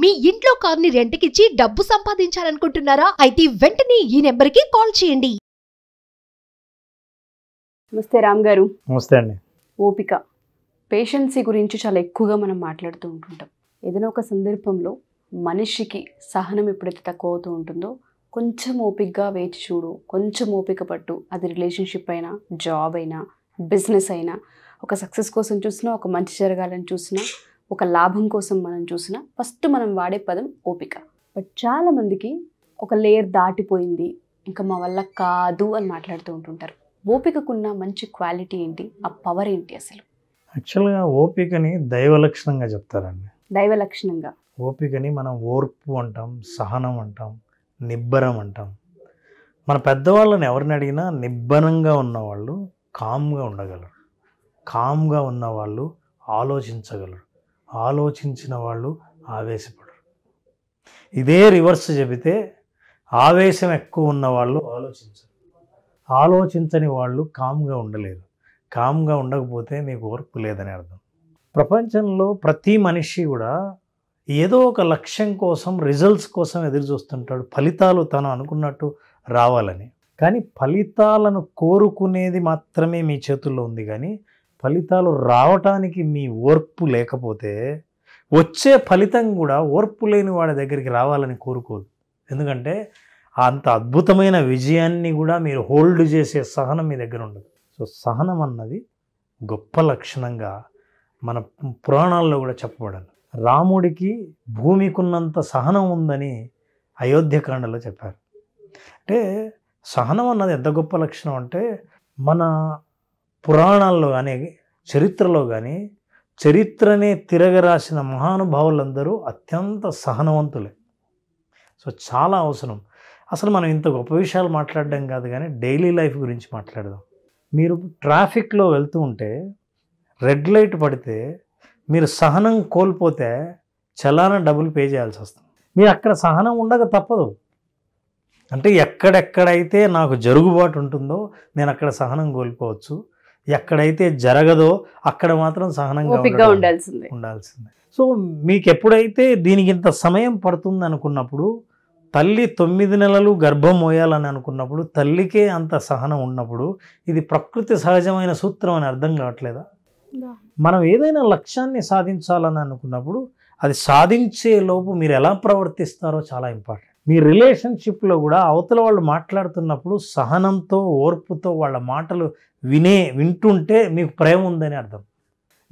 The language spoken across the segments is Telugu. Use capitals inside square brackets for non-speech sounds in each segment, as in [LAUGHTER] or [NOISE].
మీ ఇంట్లో కార్ని రెంట్కిచ్చి డబ్బు సంపాదించాలనుకుంటున్నారా అయితే వెంటనే ఈ నెంబర్కి కాల్ చేయండి నమస్తే రామ్ గారు నమస్తే అండి ఓపిక పేషెన్సీ గురించి చాలా ఎక్కువగా మనం మాట్లాడుతూ ఉంటుంటాం ఏదైనా ఒక సందర్భంలో మనిషికి సహనం ఎప్పుడైతే తక్కువ అవుతూ ఉంటుందో కొంచెం ఓపికగా వేచి చూడు కొంచెం ఓపిక పట్టు అది రిలేషన్షిప్ అయినా జాబ్ అయినా బిజినెస్ అయినా ఒక సక్సెస్ కోసం చూసినా ఒక మంచి జరగాలని చూసినా ఒక లాభం కోసం మనం చూసిన ఫస్ట్ మనం వాడే పదం ఓపిక బట్ చాలామందికి ఒక లేయర్ దాటిపోయింది ఇంకా మా వల్ల కాదు అని మాట్లాడుతూ ఉంటుంటారు ఓపికకున్న మంచి క్వాలిటీ ఏంటి ఆ పవర్ ఏంటి అసలు యాక్చువల్గా ఓపికని దైవలక్షణంగా చెప్తారండి దైవలక్షణంగా ఓపికని మనం ఓర్పు అంటాం సహనం అంటాం నిబ్బరం అంటాం మన పెద్దవాళ్ళని ఎవరిని అడిగినా నిబ్బరంగా ఉన్నవాళ్ళు కామ్గా ఉండగలరు కామ్గా ఉన్నవాళ్ళు ఆలోచించగలరు ఆలోచించిన వాళ్ళు ఆవేశపడరు ఇదే రివర్స్ చెబితే ఆవేశం ఎక్కువ ఉన్న వాళ్ళు ఆలోచించరు ఆలోచించని వాళ్ళు కామ్గా ఉండలేరు కామ్గా ఉండకపోతే మీకు ఓర్పు లేదని అర్థం ప్రపంచంలో ప్రతి మనిషి కూడా ఏదో ఒక లక్ష్యం కోసం రిజల్ట్స్ కోసం ఎదురు చూస్తుంటాడు ఫలితాలు తను అనుకున్నట్టు రావాలని కానీ ఫలితాలను కోరుకునేది మాత్రమే మీ చేతుల్లో ఉంది కానీ ఫలితాలు రావటానికి మీ ఓర్పు లేకపోతే వచ్చే ఫలితం కూడా ఓర్పు లేని వాడి దగ్గరికి రావాలని కోరుకోదు ఎందుకంటే అంత అద్భుతమైన విజయాన్ని కూడా మీరు హోల్డ్ చేసే సహనం మీ దగ్గర ఉండదు సో సహనం అన్నది గొప్ప లక్షణంగా మన పురాణాల్లో కూడా చెప్పబడాలి రాముడికి భూమికున్నంత సహనం ఉందని అయోధ్యకాండలో చెప్పారు అంటే సహనం అన్నది ఎంత గొప్ప లక్షణం అంటే మన పురాణాల్లో కానీ చరిత్రలో కానీ చరిత్రనే తిరగరాసిన మహానుభావులందరూ అత్యంత సహనవంతులే సో చాలా అవసరం అసలు మనం ఇంత గొప్ప విషయాలు మాట్లాడడం కాదు కానీ డైలీ లైఫ్ గురించి మాట్లాడదాం మీరు ట్రాఫిక్లో వెళ్తూ ఉంటే రెడ్ లైట్ పడితే మీరు సహనం కోల్పోతే చలానా డబ్బులు పే చేయాల్సి వస్తుంది మీరు అక్కడ సహనం ఉండక తప్పదు అంటే ఎక్కడెక్కడైతే నాకు జరుగుబాటు ఉంటుందో నేను అక్కడ సహనం కోల్పోవచ్చు ఎక్కడైతే జరగదో అక్కడ మాత్రం సహనంగా ఉండాల్సిందే ఉండాల్సిందే సో మీకు ఎప్పుడైతే దీనికి ఇంత సమయం పడుతుంది అనుకున్నప్పుడు తల్లి తొమ్మిది నెలలు గర్భం మోయాలని అనుకున్నప్పుడు తల్లికే అంత సహనం ఉన్నప్పుడు ఇది ప్రకృతి సహజమైన సూత్రం అని అర్థం కావట్లేదా మనం ఏదైనా లక్ష్యాన్ని సాధించాలని అనుకున్నప్పుడు అది సాధించే లోపు మీరు ఎలా ప్రవర్తిస్తారో చాలా ఇంపార్టెంట్ మీ రిలేషన్షిప్లో కూడా అవతల వాళ్ళు మాట్లాడుతున్నప్పుడు సహనంతో ఓర్పుతో వాళ్ళ మాటలు వినే వింటుంటే మీకు ప్రేమ ఉందని అర్థం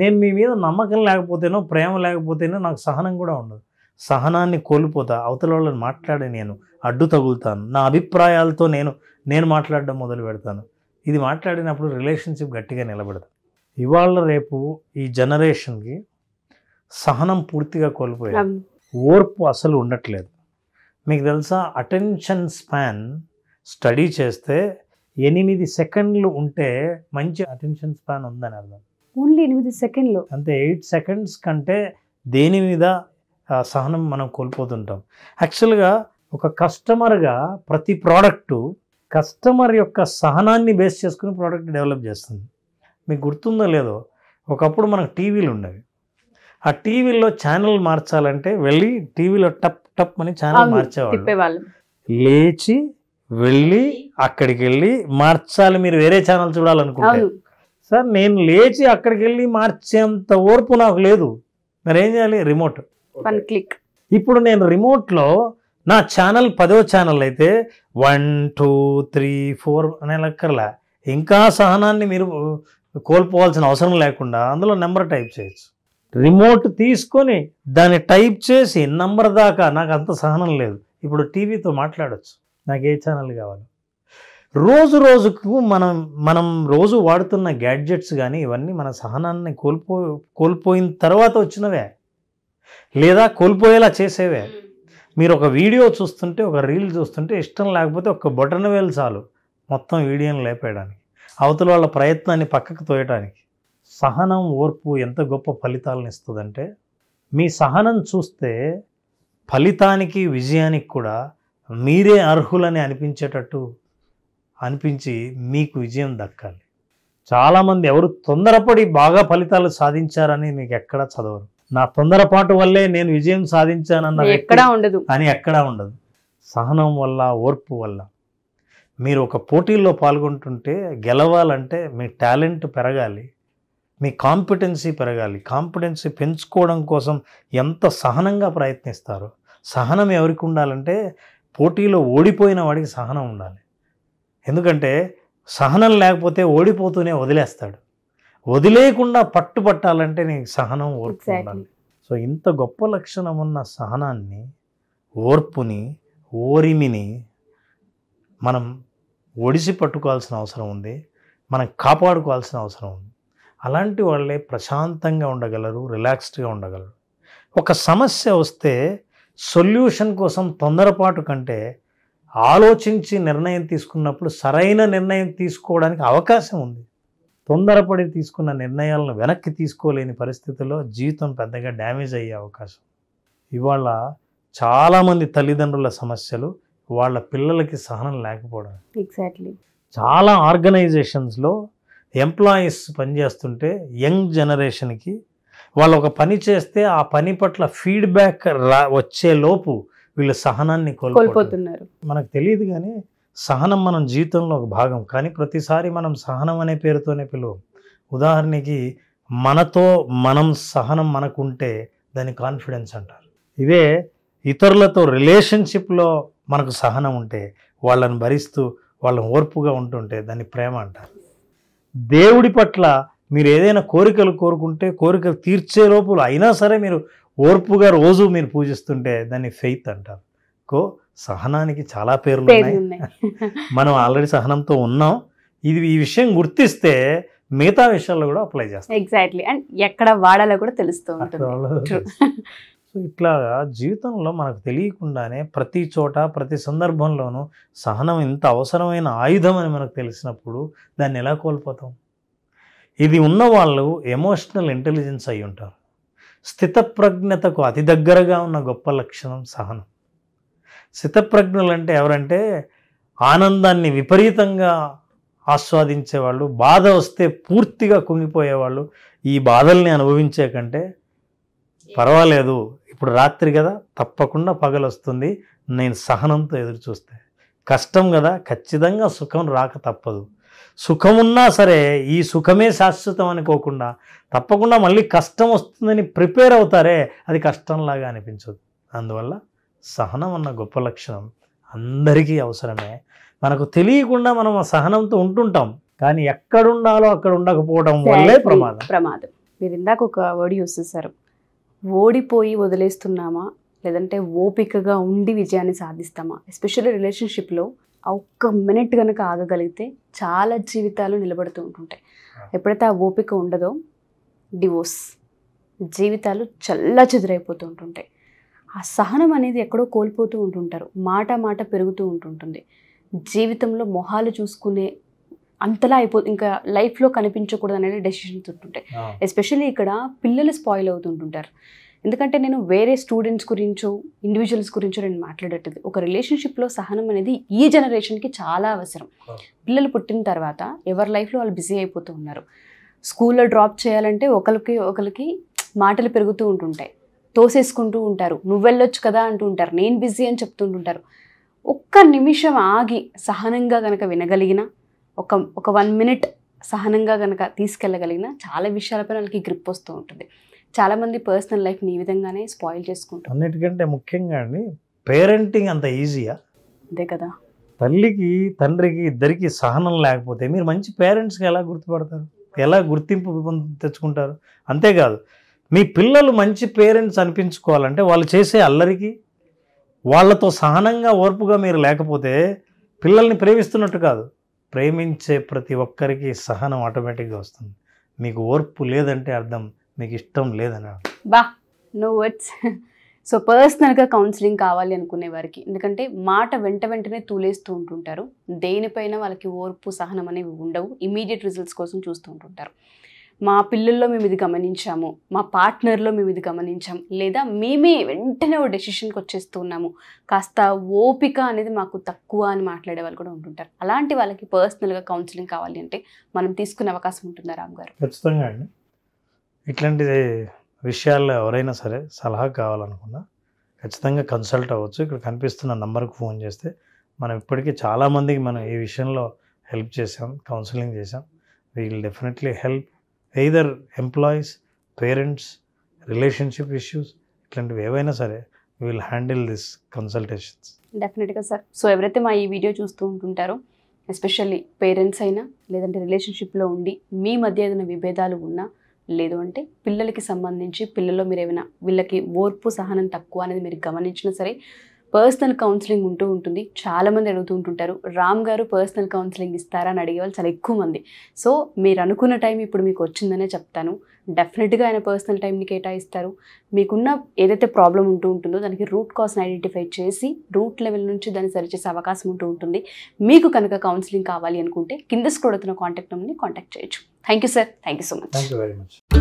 నేను మీ మీద నమ్మకం లేకపోతేనో ప్రేమ లేకపోతేనో నాకు సహనం కూడా ఉండదు సహనాన్ని కోల్పోతా అవతల వాళ్ళని మాట్లాడి నేను అడ్డు తగులుతాను నా అభిప్రాయాలతో నేను నేను మాట్లాడడం మొదలు పెడతాను ఇది మాట్లాడినప్పుడు రిలేషన్షిప్ గట్టిగా నిలబడదు ఇవాళ రేపు ఈ జనరేషన్కి సహనం పూర్తిగా కోల్పోయారు ఓర్పు అసలు ఉండట్లేదు మీకు తెలుసా అటెన్షన్ స్పాన్ స్టడీ చేస్తే ఎనిమిది సెకండ్లు ఉంటే మంచి అటెన్షన్ స్పాన్ ఉందని అర్థం ఓన్లీ ఎనిమిది సెకండ్లు అంటే ఎయిట్ సెకండ్స్ కంటే దేని మీద సహనం మనం కోల్పోతుంటాం యాక్చువల్గా ఒక కస్టమర్గా ప్రతి ప్రోడక్టు కస్టమర్ యొక్క సహనాన్ని బేస్ చేసుకుని ప్రోడక్ట్ డెవలప్ చేస్తుంది మీకు గుర్తుందో లేదో ఒకప్పుడు మనకు టీవీలు ఉండేవి ఆ టీవీలో ఛానల్ మార్చాలంటే వెళ్ళి టీవీలో టప్ టప్ అని ఛానల్ మార్చేవాళ్ళు లేచి వెళ్ళి అక్కడికి వెళ్ళి మార్చాలి మీరు వేరే ఛానల్ చూడాలనుకుంటారు సార్ నేను లేచి అక్కడికి వెళ్ళి మార్చేంత ఓర్పు నాకు లేదు మరి ఏం చేయాలి రిమోట్ క్లిక్ ఇప్పుడు నేను రిమోట్లో నా ఛానల్ పదో ఛానల్ అయితే వన్ టూ త్రీ ఫోర్ అనే లెక్కర్లా ఇంకా సహనాన్ని మీరు కోల్పోవాల్సిన అవసరం లేకుండా అందులో నెంబర్ టైప్ చేయొచ్చు రిమోట్ తీసుకొని దాన్ని టైప్ చేసి నంబర్ దాకా నాకు అంత సహనం లేదు ఇప్పుడు టీవీతో మాట్లాడచ్చు నాకు ఏ ఛానల్ కావాలి రోజు రోజుకు మనం మనం రోజు వాడుతున్న గ్యాడ్జెట్స్ కానీ ఇవన్నీ మన సహనాన్ని కోల్పో కోల్పోయిన తర్వాత వచ్చినవే లేదా కోల్పోయేలా చేసేవే మీరు ఒక వీడియో చూస్తుంటే ఒక రీల్ చూస్తుంటే ఇష్టం లేకపోతే ఒక బటన్ వేలు చాలు మొత్తం వీడియోని లేపేయడానికి అవతల వాళ్ళ ప్రయత్నాన్ని పక్కకు తోయడానికి సహనం ఓర్పు ఎంత గొప్ప ఫలితాలను ఇస్తుందంటే మీ సహనం చూస్తే ఫలితానికి విజయానికి కూడా మీరే అర్హులని అనిపించేటట్టు అనిపించి మీకు విజయం దక్కాలి చాలామంది ఎవరు తొందరపడి బాగా ఫలితాలు సాధించారని మీకు ఎక్కడా చదవరు నా తొందరపాటు వల్లే నేను విజయం సాధించానన్న ఎక్కడా ఉండదు అని ఎక్కడా ఉండదు సహనం వల్ల ఓర్పు వల్ల మీరు ఒక పోటీల్లో పాల్గొంటుంటే గెలవాలంటే మీ టాలెంట్ పెరగాలి మీ కాంపిటెన్సీ పెరగాలి కాంపిటెన్సీ పెంచుకోవడం కోసం ఎంత సహనంగా ప్రయత్నిస్తారు సహనం ఎవరికి ఉండాలంటే పోటీలో ఓడిపోయిన వాడికి సహనం ఉండాలి ఎందుకంటే సహనం లేకపోతే ఓడిపోతూనే వదిలేస్తాడు వదిలేయకుండా పట్టుపట్టాలంటే నీకు సహనం ఓర్పు ఉండాలి సో ఇంత గొప్ప లక్షణం ఉన్న సహనాన్ని ఓర్పుని ఓరిమిని మనం ఒడిసి పట్టుకోవాల్సిన అవసరం ఉంది మనం కాపాడుకోవాల్సిన అవసరం ఉంది అలాంటి వాళ్ళే ప్రశాంతంగా ఉండగలరు రిలాక్స్డ్గా ఉండగలరు ఒక సమస్య వస్తే సొల్యూషన్ కోసం తొందరపాటు కంటే ఆలోచించి నిర్ణయం తీసుకున్నప్పుడు సరైన నిర్ణయం తీసుకోవడానికి అవకాశం ఉంది తొందరపడి తీసుకున్న నిర్ణయాలను వెనక్కి తీసుకోలేని పరిస్థితుల్లో జీవితం పెద్దగా డ్యామేజ్ అయ్యే అవకాశం ఇవాళ చాలామంది తల్లిదండ్రుల సమస్యలు వాళ్ళ పిల్లలకి సహనం లేకపోవడం ఎగ్జాక్ట్లీ చాలా ఆర్గనైజేషన్స్లో ఎంప్లాయీస్ పనిచేస్తుంటే యంగ్ జనరేషన్కి వాళ్ళు ఒక పని చేస్తే ఆ పని పట్ల ఫీడ్బ్యాక్ రా వచ్చేలోపు వీళ్ళు సహనాన్ని కోల్పోతున్నారు మనకు తెలియదు కానీ సహనం మనం జీవితంలో ఒక భాగం కానీ ప్రతిసారి మనం సహనం అనే పేరుతోనే పిలువం ఉదాహరణకి మనతో మనం సహనం మనకుంటే దాన్ని కాన్ఫిడెన్స్ అంటారు ఇదే ఇతరులతో రిలేషన్షిప్లో మనకు సహనం ఉంటే వాళ్ళని భరిస్తూ వాళ్ళని ఓర్పుగా ఉంటుంటే దాన్ని ప్రేమ అంటారు దేవుడి పట్ల మీరు ఏదైనా కోరికలు కోరుకుంటే కోరికలు తీర్చే లోపల అయినా సరే మీరు ఓర్పుగా రోజు మీరు పూజిస్తుంటే దాన్ని ఫెయిత్ అంటారు కో సహనానికి చాలా పేర్లు ఉన్నాయి [LAUGHS] మనం ఆల్రెడీ సహనంతో ఉన్నాం ఇది ఈ విషయం గుర్తిస్తే మిగతా విషయాల్లో కూడా అప్లై చేస్తాం ఎగ్జాక్ట్లీ అండ్ ఎక్కడ వాడాలో కూడా తెలుస్తూ సో ఇట్లాగా జీవితంలో మనకు తెలియకుండానే ప్రతి చోట ప్రతి సందర్భంలోనూ సహనం ఇంత అవసరమైన ఆయుధం అని మనకు తెలిసినప్పుడు దాన్ని ఎలా కోల్పోతాం ఇది ఉన్నవాళ్ళు ఎమోషనల్ ఇంటెలిజెన్స్ అయి ఉంటారు స్థితప్రజ్ఞతకు అతి దగ్గరగా ఉన్న గొప్ప లక్షణం సహనం స్థితప్రజ్ఞలు అంటే ఎవరంటే ఆనందాన్ని విపరీతంగా ఆస్వాదించేవాళ్ళు బాధ వస్తే పూర్తిగా కుంగిపోయేవాళ్ళు ఈ బాధల్ని అనుభవించే కంటే పర్వాలేదు ఇప్పుడు రాత్రి కదా తప్పకుండా పగలు వస్తుంది నేను సహనంతో ఎదురు చూస్తే కష్టం కదా ఖచ్చితంగా సుఖం రాక తప్పదు సుఖం ఉన్నా సరే ఈ సుఖమే శాశ్వతం అనుకోకుండా తప్పకుండా మళ్ళీ కష్టం వస్తుందని ప్రిపేర్ అవుతారే అది కష్టంలాగా అనిపించదు అందువల్ల సహనం అన్న గొప్ప లక్షణం అందరికీ అవసరమే మనకు తెలియకుండా మనం సహనంతో ఉంటుంటాం కానీ ఎక్కడుండాలో అక్కడ ఉండకపోవడం వల్లే ప్రమాదం ప్రమాదం మీరు ఇందాక ఒక వర్డ్ యూస్ చేశారు ఓడిపోయి వదిలేస్తున్నామా లేదంటే ఓపికగా ఉండి విజయాన్ని సాధిస్తామా ఎస్పెషల్లీ రిలేషన్షిప్లో ఒక్క మినిట్ కనుక ఆగగలిగితే చాలా జీవితాలు నిలబడుతూ ఉంటుంటాయి ఎప్పుడైతే ఆ ఓపిక ఉండదో డివోర్స్ జీవితాలు చల్లా చెదురైపోతూ ఉంటుంటాయి ఆ సహనం అనేది ఎక్కడో కోల్పోతూ ఉంటుంటారు మాట మాట పెరుగుతూ ఉంటుంటుంది జీవితంలో మొహాలు చూసుకునే అంతలా అయిపో ఇంకా లైఫ్లో కనిపించకూడదు అనేది డెసిషన్స్ ఉంటుంటాయి ఎస్పెషల్లీ ఇక్కడ పిల్లలు స్పాయిల్ అవుతుంటుంటారు ఎందుకంటే నేను వేరే స్టూడెంట్స్ గురించో ఇండివిజువల్స్ గురించో నేను మాట్లాడేటది ఒక రిలేషన్షిప్లో సహనం అనేది ఈ జనరేషన్కి చాలా అవసరం పిల్లలు పుట్టిన తర్వాత ఎవరి లైఫ్లో వాళ్ళు బిజీ అయిపోతూ ఉన్నారు స్కూల్లో డ్రాప్ చేయాలంటే ఒకరికి ఒకరికి మాటలు పెరుగుతూ ఉంటుంటాయి తోసేసుకుంటూ ఉంటారు నువ్వు వెళ్ళొచ్చు కదా అంటూ ఉంటారు నేను బిజీ అని చెప్తుంటుంటారు ఒక్క నిమిషం ఆగి సహనంగా కనుక వినగలిగినా ఒక ఒక వన్ మినిట్ సహనంగా కనుక తీసుకెళ్ళగలిగిన చాలా విషయాలపైన వాళ్ళకి గ్రిప్ వస్తూ ఉంటుంది చాలామంది పర్సనల్ లైఫ్ని ఈ విధంగానే స్పాయిల్ చేసుకుంటారు అన్నిటికంటే ముఖ్యంగా అండి పేరెంటింగ్ అంత ఈజీయా అంతే కదా తల్లికి తండ్రికి ఇద్దరికి సహనం లేకపోతే మీరు మంచి పేరెంట్స్గా ఎలా గుర్తుపడతారు ఎలా గుర్తింపు తెచ్చుకుంటారు అంతేకాదు మీ పిల్లలు మంచి పేరెంట్స్ అనిపించుకోవాలంటే వాళ్ళు చేసే అల్లరికి వాళ్ళతో సహనంగా ఓర్పుగా మీరు లేకపోతే పిల్లల్ని ప్రేమిస్తున్నట్టు కాదు ప్రేమించే ప్రతి ఒక్కరికి సహనం ఆటోమేటిక్గా వస్తుంది మీకు ఓర్పు లేదంటే అర్థం మీకు ఇష్టం లేదని బా నో వర్డ్స్ సో పర్సనల్గా కౌన్సిలింగ్ కావాలి అనుకునే వారికి ఎందుకంటే మాట వెంట వెంటనే తూలేస్తూ ఉంటుంటారు దేనిపైన వాళ్ళకి ఓర్పు సహనం అనేవి ఉండవు ఇమీడియట్ రిజల్ట్స్ కోసం చూస్తూ ఉంటుంటారు మా పిల్లల్లో మేము ఇది గమనించాము మా పార్ట్నర్లో మేము ఇది గమనించాం లేదా మేమే వెంటనే ఓ డెసిషన్కి వచ్చేస్తున్నాము కాస్త ఓపిక అనేది మాకు తక్కువ అని మాట్లాడే వాళ్ళు కూడా ఉంటుంటారు అలాంటి వాళ్ళకి పర్సనల్గా కౌన్సిలింగ్ కావాలి అంటే మనం తీసుకునే అవకాశం ఉంటుందా రామ్ గారు ఖచ్చితంగా అండి ఇట్లాంటి విషయాల్లో ఎవరైనా సరే సలహా కావాలనుకున్నా ఖచ్చితంగా కన్సల్ట్ అవ్వచ్చు ఇక్కడ కనిపిస్తున్న నంబర్కి ఫోన్ చేస్తే మనం ఇప్పటికీ చాలామందికి మనం ఈ విషయంలో హెల్ప్ చేసాం కౌన్సిలింగ్ చేసాం will definitely help either employees parents relationship issues ఇట్లాంటివి ఏవైనా సరే విల్ హ్యాండిల్ దిస్ కన్సల్టేషన్స్ డెఫినెట్గా సార్ సో ఎవరైతే మా ఈ వీడియో చూస్తూ ఉంటుంటారో ఎస్పెషల్లీ పేరెంట్స్ అయినా లేదంటే రిలేషన్షిప్లో ఉండి మీ మధ్య ఏదైనా విభేదాలు ఉన్నా లేదు అంటే పిల్లలకి సంబంధించి పిల్లల్లో మీరు ఏమైనా వీళ్ళకి ఓర్పు సహనం తక్కువ అనేది మీరు గమనించినా సరే పర్సనల్ కౌన్సిలింగ్ ఉంటూ ఉంటుంది చాలామంది అడుగుతూ ఉంటుంటారు రామ్ గారు పర్సనల్ కౌన్సిలింగ్ ఇస్తారా అని అడిగేవాళ్ళు చాలా ఎక్కువ మంది సో మీరు అనుకున్న టైం ఇప్పుడు మీకు వచ్చిందనే చెప్తాను డెఫినెట్గా ఆయన పర్సనల్ టైంని కేటాయిస్తారు మీకున్న ఏదైతే ప్రాబ్లం ఉంటూ ఉంటుందో దానికి రూట్ కాజ్ని ఐడెంటిఫై చేసి రూట్ లెవెల్ నుంచి దాన్ని సరిచేసే అవకాశం ఉంటూ ఉంటుంది మీకు కనుక కౌన్సిలింగ్ కావాలి అనుకుంటే కింద స్క్రోడుతున్న కాంటాక్ట్ నెంబర్ని కాంటాక్ట్ చేయొచ్చు thank you sir thank you so much very much